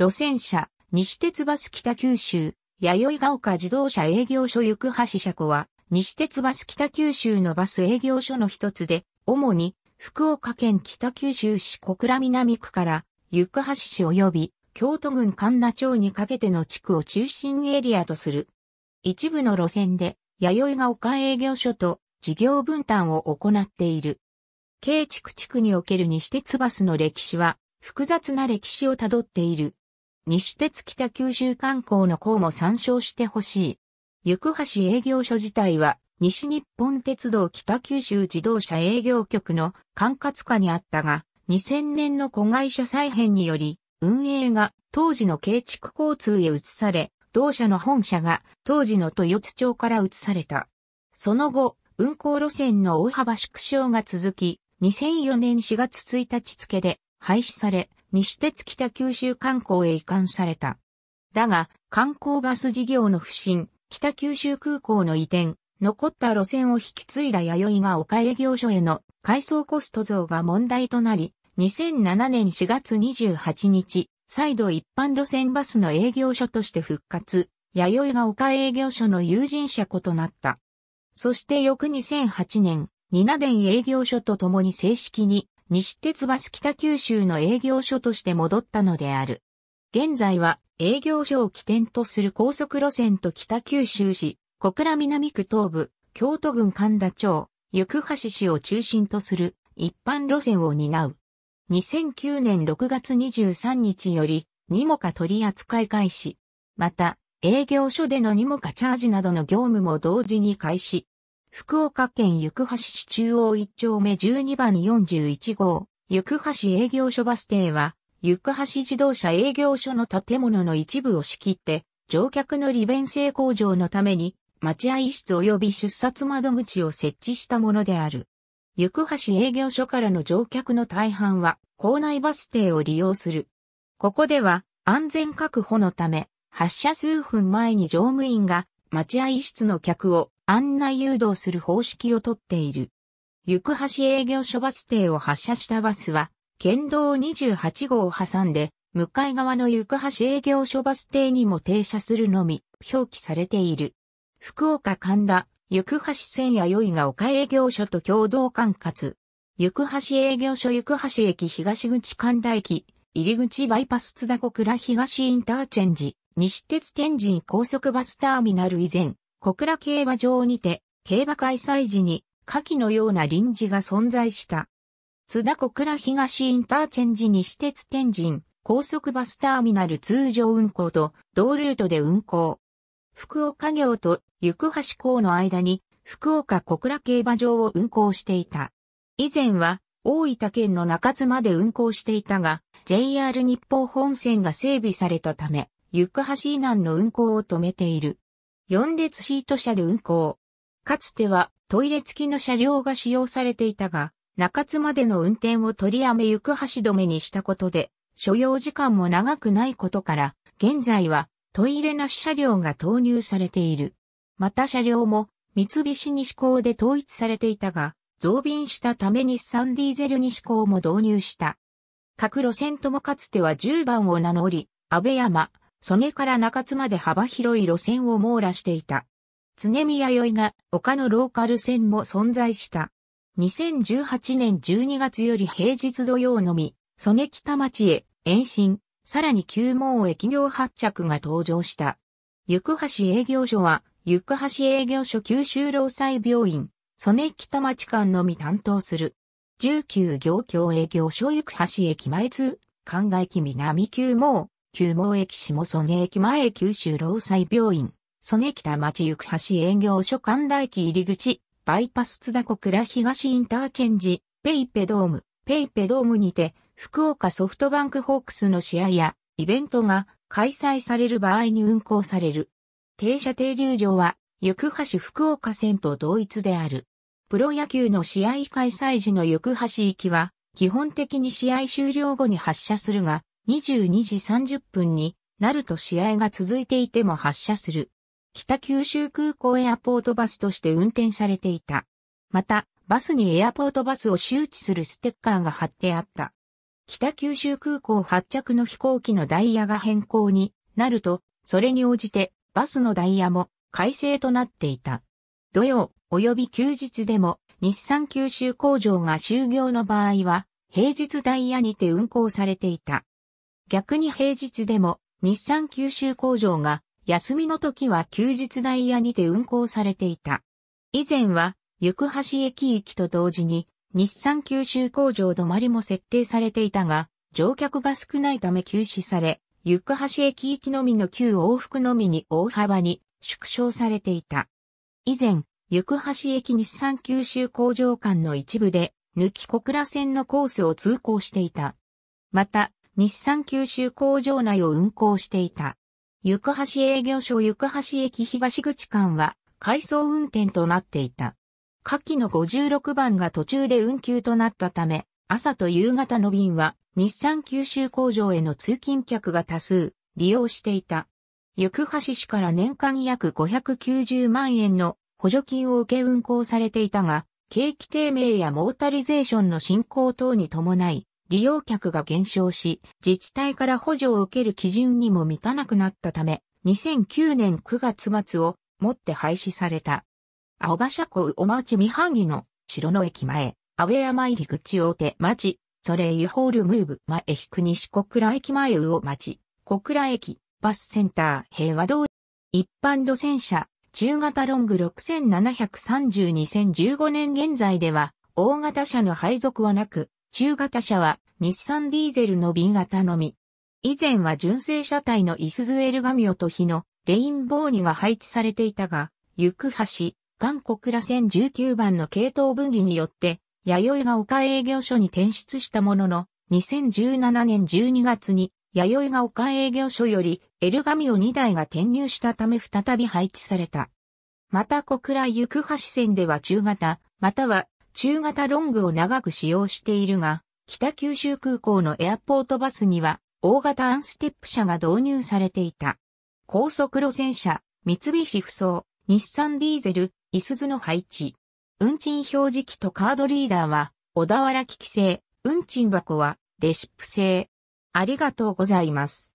路線車、西鉄バス北九州、弥生が丘自動車営業所行橋車庫は、西鉄バス北九州のバス営業所の一つで、主に福岡県北九州市小倉南区から行橋市及び京都郡神田町にかけての地区を中心エリアとする。一部の路線で、弥生が丘営業所と事業分担を行っている。地区地区における西鉄バスの歴史は複雑な歴史をたどっている。西鉄北九州観光の項も参照してほしい。行橋営業所自体は、西日本鉄道北九州自動車営業局の管轄下にあったが、2000年の子会社再編により、運営が当時の建築交通へ移され、同社の本社が当時の豊津町から移された。その後、運行路線の大幅縮小が続き、2004年4月1日付で廃止され、西鉄北九州観光へ移管された。だが、観光バス事業の不振、北九州空港の移転、残った路線を引き継いだ弥生が岡営業所への改装コスト増が問題となり、2007年4月28日、再度一般路線バスの営業所として復活、弥生が岡営業所の友人社ことなった。そして翌2008年、ニナデ営業所とともに正式に西鉄バス北九州の営業所として戻ったのである。現在は営業所を起点とする高速路線と北九州市、小倉南区東部、京都郡神田町、行橋市を中心とする一般路線を担う。2009年6月23日より、にもか取扱い開始。また、営業所でのにもかチャージなどの業務も同時に開始。福岡県行橋市中央1丁目12番41号、行橋営業所バス停は、行橋自動車営業所の建物の一部を仕切って、乗客の利便性向上のために、待合室及び出札窓口を設置したものである。行橋営業所からの乗客の大半は、校内バス停を利用する。ここでは、安全確保のため、発車数分前に乗務員が、待合室の客を案内誘導する方式をとっている。行く橋営業所バス停を発車したバスは、県道28号を挟んで、向かい側の行く橋営業所バス停にも停車するのみ、表記されている。福岡神田、行く橋線やいが丘営業所と共同管轄。行く橋営業所行く橋駅東口神田駅、入口バイパス津田小倉東インターチェンジ、西鉄天神高速バスターミナル以前、小倉競馬場にて、競馬開催時に、下記のような臨時が存在した。津田小倉東インターチェンジ西鉄天神、高速バスターミナル通常運行と同ルートで運行。福岡行と行橋港の間に福岡小倉競馬場を運行していた。以前は大分県の中津まで運行していたが、JR 日報本線が整備されたため、行橋以南の運行を止めている。4列シート車で運行。かつてはトイレ付きの車両が使用されていたが、中津までの運転を取りやめ行く橋止めにしたことで、所要時間も長くないことから、現在はトイレなし車両が投入されている。また車両も三菱西港で統一されていたが、増便したため日産ディーゼル西港も導入した。各路線ともかつては10番を名乗り、安倍山、曽根から中津まで幅広い路線を網羅していた。常見弥生が丘のローカル線も存在した。2018年12月より平日土曜のみ、曽根北町へ延伸、さらに旧門へ企業発着が登場した。行橋営業所は、行橋営業所九州労災病院、曽根北町間のみ担当する。19行協営業所行橋駅前通、関外駅南旧門、旧毛駅下曽根駅前九州労災病院、曽根北町行橋営業所神田駅入り口、バイパス津田小倉東インターチェンジ、ペイペドーム、ペイペドームにて、福岡ソフトバンクホークスの試合やイベントが開催される場合に運行される。停車停留場は、行橋福岡線と同一である。プロ野球の試合開催時の行橋行きは、基本的に試合終了後に発車するが、22時30分になると試合が続いていても発車する。北九州空港エアポートバスとして運転されていた。また、バスにエアポートバスを周知するステッカーが貼ってあった。北九州空港発着の飛行機のダイヤが変更になると、それに応じてバスのダイヤも改正となっていた。土曜及び休日でも日産九州工場が就業の場合は平日ダイヤにて運行されていた。逆に平日でも日産九州工場が休みの時は休日ダイヤにて運行されていた。以前は、行橋駅行きと同時に、日産九州工場止まりも設定されていたが、乗客が少ないため休止され、行橋駅行きのみの旧往復のみに大幅に縮小されていた。以前、行橋駅日産九州工場間の一部で、抜き小倉線のコースを通行していた。また、日産九州工場内を運行していた。行橋営業所行橋駅東口間は、回送運転となっていた。下記の56番が途中で運休となったため、朝と夕方の便は、日産九州工場への通勤客が多数、利用していた。行橋市から年間約590万円の補助金を受け運行されていたが、景気低迷やモータリゼーションの進行等に伴い、利用客が減少し、自治体から補助を受ける基準にも満たなくなったため、2009年9月末をもって廃止された。青葉社港お町三半木の城の駅前、アウェア入口大手町、それイホールムーブ前引く西小倉駅前魚町、小倉駅、バスセンター平和通り、一般路線車、中型ロング6 7 3 2015年現在では、大型車の配属はなく、中型車は日産ディーゼルの B 型のみ。以前は純正車体のイスズエルガミオと日のレインボーニが配置されていたが、行く橋、韓国ら線19番の系統分離によって、弥生が丘営業所に転出したものの、2017年12月に、弥生が丘営業所より、エルガミオ2台が転入したため再び配置された。また小倉行橋線では中型、または中型ロングを長く使用しているが、北九州空港のエアポートバスには、大型アンステップ車が導入されていた。高速路線車、三菱不走、日産ディーゼル、イスズの配置。運賃表示機とカードリーダーは、小田原機器製、運賃箱は、レシップ製。ありがとうございます。